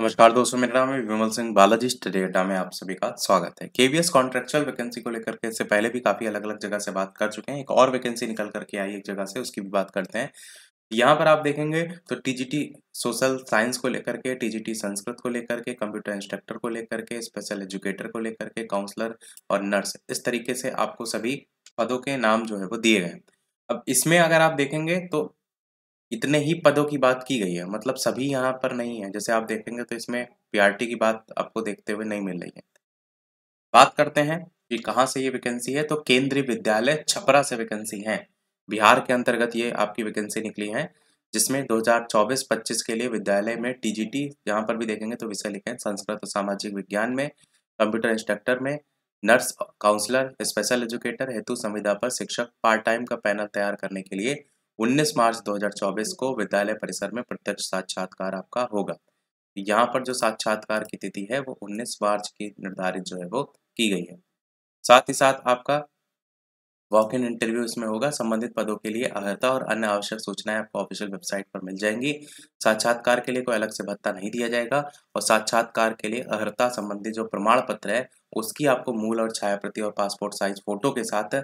नमस्कार दोस्तों मेरा नाम है विमल सिंह बालाजी स्टडी डेटा में आप सभी का स्वागत है केवीएस कॉन्ट्रेक्चुअल वैकेंसी को लेकर के इससे पहले भी काफी अलग अलग जगह से बात कर चुके हैं एक और वैकेंसी निकल करके आई एक जगह से उसकी भी बात करते हैं यहाँ पर आप देखेंगे तो टीजीटी सोशल साइंस को लेकर के टीजीटी संस्कृत को लेकर के कंप्यूटर इंस्ट्रक्टर को लेकर के स्पेशल एजुकेटर को लेकर के काउंसलर और नर्स इस तरीके से आपको सभी पदों के नाम जो है वो दिए गए अब इसमें अगर आप देखेंगे तो इतने ही पदों की बात की गई है मतलब सभी यहाँ पर नहीं है जैसे आप देखेंगे तो इसमें पीआरटी की बात आपको देखते हुए नहीं मिल रही है बात करते हैं कि कहाँ से ये वैकेंसी है तो केंद्रीय विद्यालय छपरा से वैकेंसी है बिहार के अंतर्गत ये आपकी वैकेंसी निकली है जिसमें 2024-25 के लिए विद्यालय में टीजीटी जहाँ पर भी देखेंगे तो विषय लिखे हैं संस्कृत और सामाजिक विज्ञान में कंप्यूटर इंस्ट्रक्टर में नर्स काउंसलर स्पेशल एजुकेटर हेतु संविदा पर शिक्षक पार्ट टाइम का पैनल तैयार करने के लिए 19 मार्च 2024 को विद्यालय परिसर में प्रत्यक्ष साक्षात्कार आपका होगा यहाँ पर जो साक्षात्कार की तिथि है वो 19 मार्च की निर्धारित जो है वो की गई है साथ ही साथ आपका वॉक इन इंटरव्यू इसमें होगा संबंधित पदों के लिए अर्हता और अन्य आवश्यक सूचनाएं आपको ऑफिशियल वेबसाइट पर मिल जाएंगी साक्षात्कार के लिए कोई अलग से भत्ता नहीं दिया जाएगा और साक्षात्कार के लिए अर्हता संबंधी जो प्रमाण पत्र है उसकी आपको मूल और छाया प्रति और पासपोर्ट साइज फोटो के साथ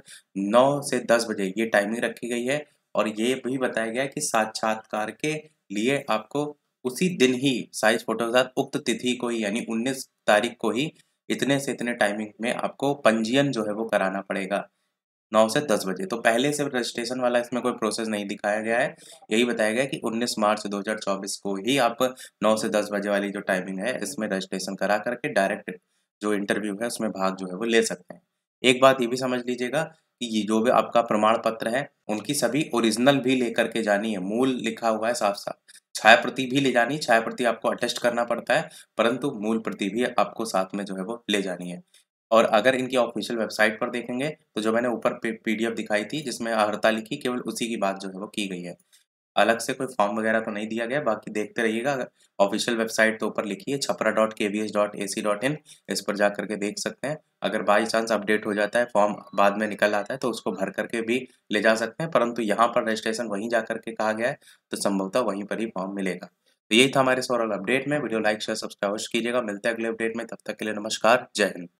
नौ से दस बजे ये टाइमिंग रखी गई है और ये भी बताया गया कि साक्षात्कार के लिए आपको उसी दिन ही साइज फोटो के साथ उक्त तिथि को ही यानी 19 तारीख को ही इतने से इतने टाइमिंग में आपको पंजीयन जो है वो कराना पड़ेगा नौ से दस बजे तो पहले से रजिस्ट्रेशन वाला इसमें कोई प्रोसेस नहीं दिखाया गया है यही बताया गया कि 19 मार्च 2024 को ही आप 9 से 10 बजे वाली जो टाइमिंग है इसमें रजिस्ट्रेशन करा करके डायरेक्ट जो इंटरव्यू है उसमें भाग जो है वो ले सकते हैं एक बात ये भी समझ लीजिएगा ये जो भी आपका प्रमाण पत्र है उनकी सभी ओरिजिनल भी लेकर के जानी है मूल लिखा हुआ है साफ साफ छाया प्रति भी ले जानी छाया प्रति आपको अटेस्ट करना पड़ता है परंतु मूल प्रति भी आपको साथ में जो है वो ले जानी है और अगर इनकी ऑफिशियल वेबसाइट पर देखेंगे तो जो मैंने ऊपर पीडीएफ दिखाई थी जिसमें अर्ता लिखी केवल उसी की बात जो है वो की गई है अलग से कोई फॉर्म वगैरह तो नहीं दिया गया बाकी देखते रहिएगा ऑफिशियल वेबसाइट तो ऊपर लिखी है Chhapra dot K V S dot A C dot in इस पर जा करके देख सकते हैं अगर बाई चांस अपडेट हो जाता है फॉर्म बाद में निकल आता है तो उसको भर करके भी ले जा सकते हैं परंतु यहाँ पर रजिस्ट्रेशन वहीं जा करके कहा गया है तो संभवतः वहीं पर ही फॉर्म मिलेगा तो यही था हमारे सोरल अपडेट में वीडियो लाइक शेयर सब्सक्राइब कीजिएगा मिलते हैं अगले अपडेट में तब तक के लिए नमस्कार जय हिंद